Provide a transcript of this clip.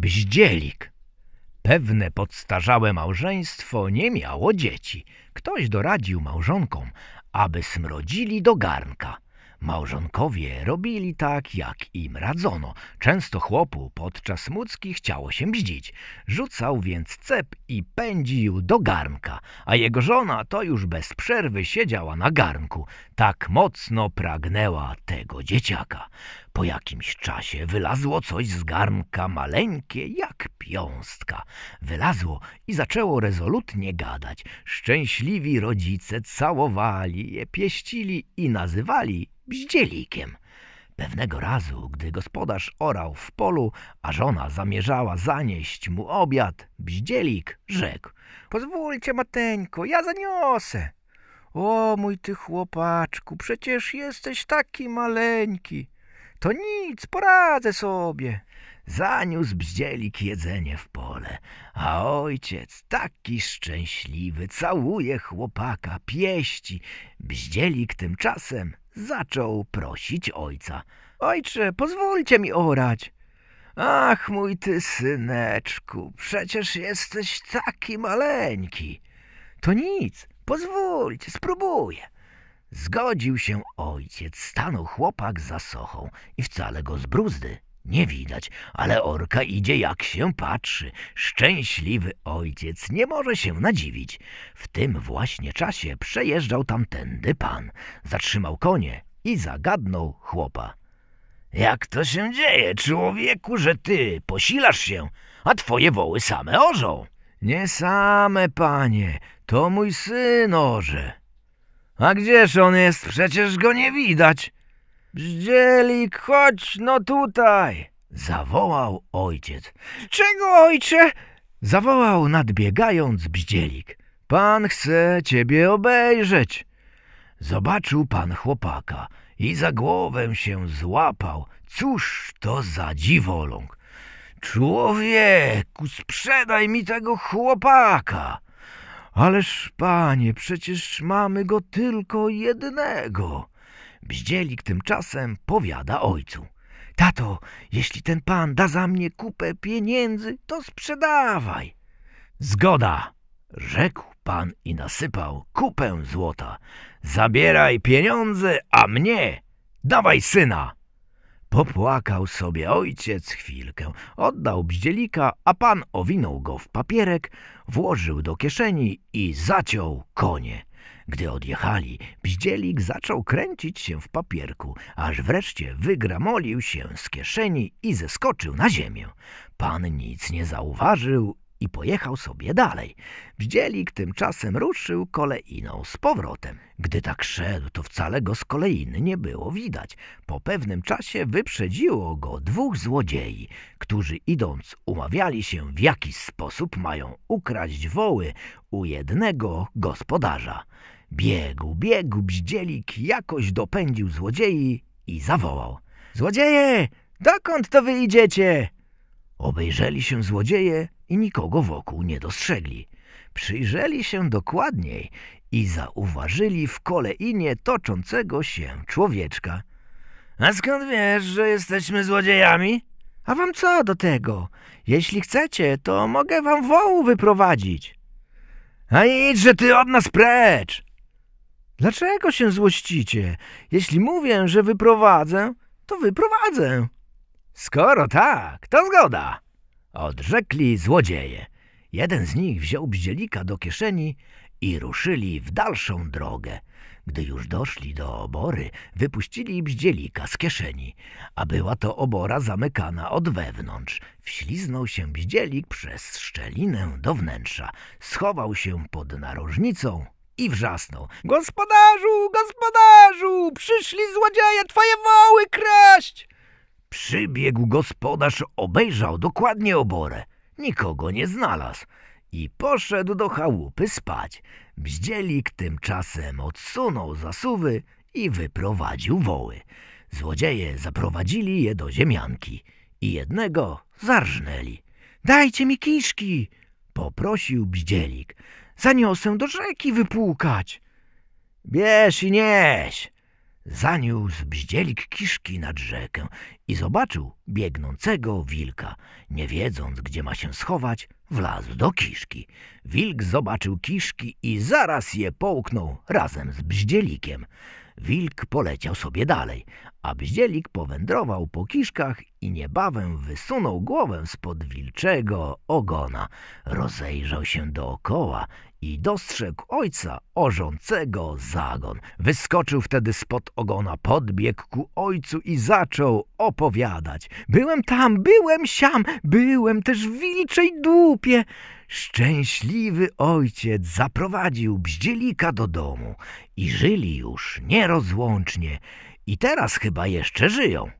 Bździelik. Pewne podstarzałe małżeństwo nie miało dzieci. Ktoś doradził małżonkom, aby smrodzili do garnka. Małżonkowie robili tak, jak im radzono. Często chłopu podczas mucki chciało się bździć. Rzucał więc cep i pędził do garnka, a jego żona to już bez przerwy siedziała na garnku. Tak mocno pragnęła tego dzieciaka. Po jakimś czasie wylazło coś z garnka maleńkie jak piąstka. Wylazło i zaczęło rezolutnie gadać. Szczęśliwi rodzice całowali je, pieścili i nazywali bździelikiem. Pewnego razu, gdy gospodarz orał w polu, a żona zamierzała zanieść mu obiad, bździelik rzekł – Pozwólcie, mateńko, ja zaniosę. – O, mój ty chłopaczku, przecież jesteś taki maleńki – to nic, poradzę sobie. Zaniósł bździelik jedzenie w pole, a ojciec taki szczęśliwy całuje chłopaka, pieści. Bździelik tymczasem zaczął prosić ojca. Ojcze, pozwólcie mi orać. Ach, mój ty syneczku, przecież jesteś taki maleńki. To nic, pozwólcie, spróbuję. Zgodził się ojciec, stanął chłopak za sochą i wcale go z bruzdy nie widać, ale orka idzie jak się patrzy. Szczęśliwy ojciec nie może się nadziwić. W tym właśnie czasie przejeżdżał tamtędy pan, zatrzymał konie i zagadnął chłopa. Jak to się dzieje, człowieku, że ty posilasz się, a twoje woły same orzą? Nie same, panie, to mój syn orze. A gdzież on jest? Przecież go nie widać. Bzdzielik, chodź no tutaj! Zawołał ojciec. Czego, ojcze? Zawołał nadbiegając bzdzielik. Pan chce ciebie obejrzeć. Zobaczył pan chłopaka i za głowę się złapał. Cóż to za dziwoląg! Człowieku, sprzedaj mi tego chłopaka! Ależ, panie, przecież mamy go tylko jednego. Bździelik tymczasem powiada ojcu. Tato, jeśli ten pan da za mnie kupę pieniędzy, to sprzedawaj. Zgoda, rzekł pan i nasypał kupę złota. Zabieraj pieniądze, a mnie dawaj syna. Popłakał sobie ojciec chwilkę, oddał bździelika, a pan owinął go w papierek, włożył do kieszeni i zaciął konie. Gdy odjechali, bździelik zaczął kręcić się w papierku, aż wreszcie wygramolił się z kieszeni i zeskoczył na ziemię. Pan nic nie zauważył i pojechał sobie dalej. Bdzielik tymczasem ruszył kolejną z powrotem. Gdy tak szedł, to wcale go z kolejny nie było widać. Po pewnym czasie wyprzedziło go dwóch złodziei, którzy idąc umawiali się w jaki sposób mają ukraść woły u jednego gospodarza. Biegł, biegł bdzielik jakoś dopędził złodziei i zawołał. Złodzieje, dokąd to wy idziecie? Obejrzeli się złodzieje i nikogo wokół nie dostrzegli. Przyjrzeli się dokładniej i zauważyli w koleinie toczącego się człowieczka. A skąd wiesz, że jesteśmy złodziejami? A wam co do tego? Jeśli chcecie, to mogę wam wołu wyprowadzić. A idźże że ty od nas precz! Dlaczego się złościcie? Jeśli mówię, że wyprowadzę, to wyprowadzę. Skoro tak, to zgoda! Odrzekli złodzieje. Jeden z nich wziął bździelika do kieszeni i ruszyli w dalszą drogę. Gdy już doszli do obory, wypuścili bździelika z kieszeni, a była to obora zamykana od wewnątrz. Wśliznął się bździelik przez szczelinę do wnętrza, schował się pod narożnicą i wrzasnął. Gospodarzu, gospodarzu, przyszli złodzieje twoje woły kraść! Przybiegł gospodarz, obejrzał dokładnie oborę. Nikogo nie znalazł i poszedł do chałupy spać. Bździelik tymczasem odsunął zasuwy i wyprowadził woły. Złodzieje zaprowadzili je do ziemianki i jednego zarżnęli. Dajcie mi kiszki! poprosił bździelik. Zaniosę do rzeki wypłukać. Bierz i nieś! zaniósł bździelik kiszki nad rzekę i zobaczył biegnącego wilka. Nie wiedząc, gdzie ma się schować, wlazł do kiszki. Wilk zobaczył kiszki i zaraz je połknął razem z bździelikiem. Wilk poleciał sobie dalej, a bździelik powędrował po kiszkach i niebawem wysunął głowę spod wilczego ogona. Rozejrzał się dookoła i dostrzegł ojca orzącego zagon. Wyskoczył wtedy spod ogona, podbiegł ku ojcu i zaczął opowiadać. Byłem tam, byłem siam, byłem też w wilczej dupie. Szczęśliwy ojciec zaprowadził bździelika do domu i żyli już nierozłącznie i teraz chyba jeszcze żyją.